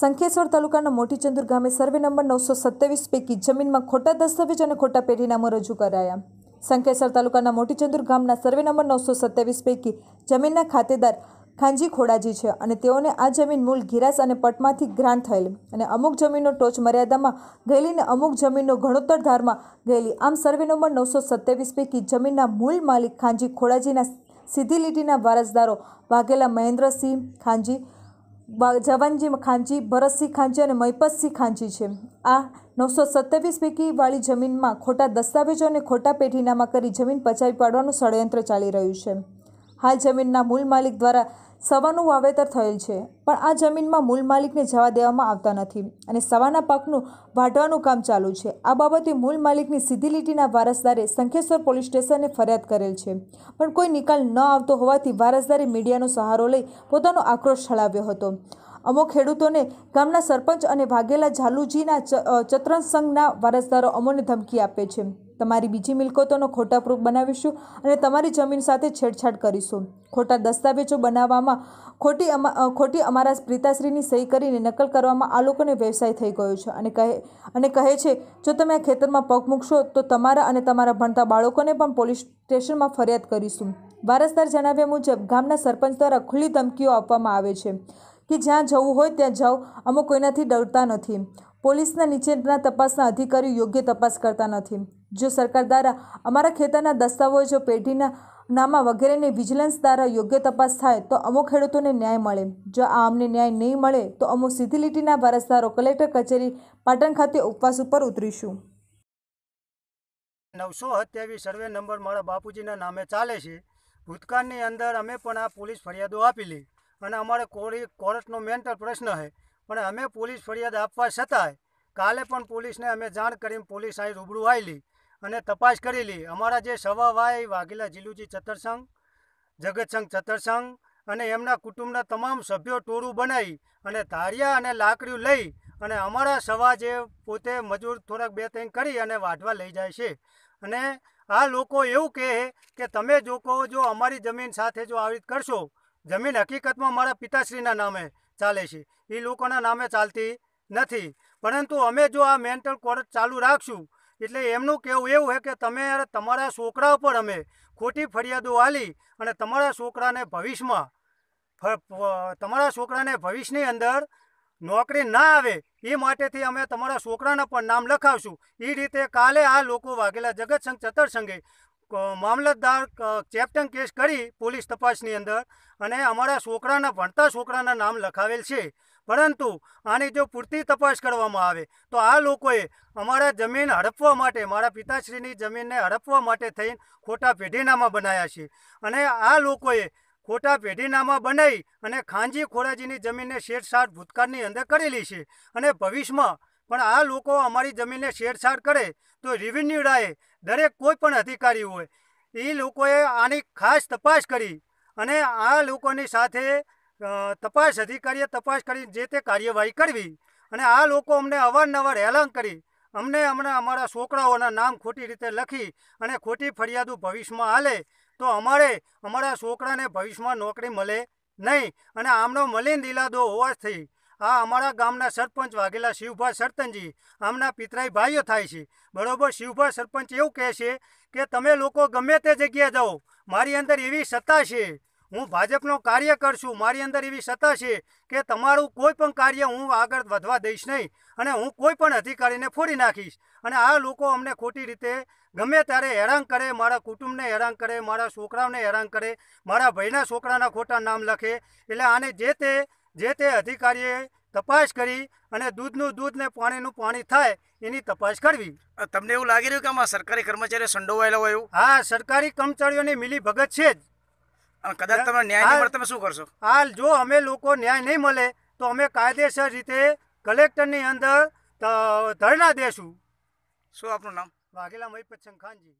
સંખેશ્વર તાલુકાના મોટીચંદુર ગામે survey number નવસો સત્યાવીસ પૈકી જમીનમાં ખોટા દસ્તાવેજ અને ખોટા પેઢીનામો રજૂ કરાયા સંખેશ્વર તાલુકાના મોટીચંદુર ગામના સર્વે નંબર નવસો સત્યાવીસ પૈકી જમીનના ખાતેદાર ખાંજી ખોડાજી છે અને તેઓને આ જમીન મૂળ ગિરાસ અને પટમાંથી ગ્રાન્ટ થયેલ અને અમુક જમીનનો ટોચ મર્યાદામાં ગયેલી અને અમુક જમીનનો ઘણોત્તર ધારમાં ગયેલી આમ સર્વે નંબર નવસો સત્યાવીસ પૈકી જમીનના મૂળ માલિક ખાંજી ખોડાજીના સીધી લીટીના વારસદારો વાઘેલા મહેન્દ્રસિંહ ખાંજી જવાનજી ખાંચી ભરતસિંહ ખાંચી અને મહિપતસિંહ ખાંચી છે આ નવસો સત્યાવીસ પૈકી વાળી જમીનમાં ખોટા દસ્તાવેજો અને ખોટા પેઢીનામા કરી જમીન પચાવી પાડવાનું ષડયંત્ર ચાલી રહ્યું છે હાલ જમીનના મૂળ માલિક દ્વારા સવાનું વાવેતર થયેલ છે પણ આ જમીનમાં મૂળ માલિકને જવા દેવામાં આવતા નથી અને સવાના પાકનું વાઢવાનું કામ ચાલુ છે આ બાબતે મૂળ માલિકની સીધી લીટીના વારસદારે શંખેશ્વર પોલીસ સ્ટેશને ફરિયાદ કરેલ છે પણ કોઈ નિકાલ ન આવતો હોવાથી વારસદારે મીડિયાનો સહારો લઈ પોતાનો આક્રોશ ઠાળવ્યો હતો અમુક ખેડૂતોને ગામના સરપંચ અને વાઘેલા ઝાલુજીના ચતરંગ સંઘના વારસદારો અમોને ધમકી આપે છે તમારી બીજી મિલકતોનો ખોટા પ્રૂફ બનાવીશું અને તમારી જમીન સાથે છેડછાડ કરીશું ખોટા દસ્તાવેજો બનાવવામાં ખોટી અમા ખોટી અમારા પ્રીતાશ્રીની સહી કરીને નકલ કરવામાં આ લોકોને વ્યવસાય થઈ ગયો છે અને કહે અને કહે છે જો તમે આ ખેતરમાં પગ મૂકશો તો તમારા અને તમારા ભણતા બાળકોને પણ પોલીસ સ્ટેશનમાં ફરિયાદ કરીશું વારસદાર જણાવ્યા મુજબ ગામના સરપંચ દ્વારા ખુલ્લી ધમકીઓ આપવામાં આવે છે કે જ્યાં જવું હોય ત્યાં જાઓ અમુક કોઈનાથી ડરતા નથી પોલીસના નીચેના તપાસના અધિકારીઓ યોગ્ય તપાસ કરતા નથી જો સરકાર દ્વારા અમારા ખેતરના દસ્તાવેજો પેઢીના નામા વગેરેને વિજિલન્સ દ્વારા યોગ્ય તપાસ થાય તો અમુક ખેડૂતોને ન્યાય મળે જો આ અમને ન્યાય નહીં મળે તો અમુક સીધી લીટીના વારસદારો કલેક્ટર કચેરી પાટણ ખાતે ઉપવાસ ઉપર ઉતરીશું નવસો સત્યાવીસ સર્વે નંબર મારા બાપુજીના નામે ચાલે છે ભૂતકાળની અંદર અમે પણ આ પોલીસ ફરિયાદો આપી લઈ અને અમારે કોર્ટનો મેન્ટલ પ્રશ્ન છે પણ અમે પોલીસ ફરિયાદ આપવા છતાંય કાલે પણ પોલીસને અમે જાણ કરીને પોલીસ અહીં રૂબરૂ આવેલી અને તપાસ કરેલી અમારા જે સવા સવાવાય વાઘેલા જીલુજી ચતરસંઘ જગતસંઘ ચતરસંઘ અને એમના કુટુંબના તમામ સભ્યો ટોળું બનાવી અને ધારિયા અને લાકડીઓ લઈ અને અમારા સવા જે પોતે મજૂર થોડાક બે ત્રણ કરી અને વાઢવા લઈ જાય છે અને આ લોકો એવું કહે કે તમે જો કહો જો અમારી જમીન સાથે જો આવી કરશો જમીન હકીકતમાં મારા પિતાશ્રીના નામે ચાલે છે એ લોકોના નામે ચાલતી નથી પરંતુ અમે જો આ મેન્ટલ કોર્ટ ચાલુ રાખશું એટલે એમનું કહેવું એવું છે કે તમે તમારા છોકરા ઉપર અમે ખોટી ફરિયાદો આલી અને તમારા છોકરાને ભવિષ્યમાં તમારા છોકરાને ભવિષ્યની અંદર નોકરી ના આવે એ માટેથી અમે તમારા છોકરાના પણ નામ લખાવશું એ રીતે કાલે આ લોકો વાઘેલા જગતસંઘ ચતરસંઘે મામલતદાર ચેપ્ટન કેસ કરી પોલીસ તપાસની અંદર અને અમારા છોકરાના ભણતા છોકરાના નામ લખાવેલ છે પરંતુ આની જો પૂરતી તપાસ કરવામાં આવે તો આ લોકોએ અમારા જમીન હડપવા માટે મારા પિતાશ્રીની જમીનને હડપવા માટે થઈને ખોટા પેઢીનામાં બનાવ્યા છે અને આ લોકોએ ખોટા પેઢીનામાં બનાવી અને ખાંજી ખોરાજીની જમીનને છેડછાડ ભૂતકાળની અંદર કરેલી છે અને ભવિષ્યમાં પણ આ લોકો અમારી જમીનને છેડછાડ કરે તો રેવન્યુ રાયે દરેક કોઈ પણ અધિકારી હોય એ લોકોએ આની ખાસ તપાસ કરી અને આ લોકોની સાથે તપાસ અધિકારીએ તપાસ કરી જે તે કાર્યવાહી કરવી અને આ લોકો અમને અવારનવાર હેરાન કરી અમને હમણાં અમારા છોકરાઓના નામ ખોટી રીતે લખી અને ખોટી ફરિયાદો ભવિષ્યમાં હાલે તો અમારે અમારા છોકરાને ભવિષ્યમાં નોકરી મળે નહીં અને આમનો મલિન દિલાદો હોવાથી આ અમારા ગામના સરપંચ વાઘેલા શિવભા સરતનજી આમના પિતરાઈ ભાઈઓ થાય છે બરાબર શિવભા સરપંચ એવું કહે છે કે તમે લોકો ગમે તે જગ્યાએ જાઓ મારી અંદર એવી સત્તા છે હું ભાજપનો કાર્ય કરશું મારી અંદર એવી સત્તા છે કે તમારું કોઈ પણ કાર્ય હું આગળ વધવા દઈશ નહીં અને હું કોઈ પણ અધિકારીને ફોડી નાખીશ અને આ લોકો અમને ખોટી રીતે ગમે ત્યારે હેરાન કરે મારા કુટુંબને હેરાન કરે મારા છોકરાઓને હેરાન કરે મારા ભાઈના છોકરાના ખોટા નામ લખે એટલે આને જે તે જે તે અધિકારીએ તપાસ કરી અને દૂધનું દૂધ ને પાણીનું પાણી થાય એની તપાસ કરવી તમને એવું લાગી રહ્યું કે આમાં સરકારી કર્મચારીઓ સંડોવાયેલા હોય હા સરકારી કર્મચારીઓની મિલી ભગત છે જ કદાચ તમે ન્યાય નહીં મળે તમે શું કરશો હાલ જો અમે લોકો ન્યાય નહીં મળે તો અમે કાયદેસર રીતે કલેક્ટરની અંદર ધરણા દેશું શું આપનું નામ વાઘેલા મહીપત ખાનજી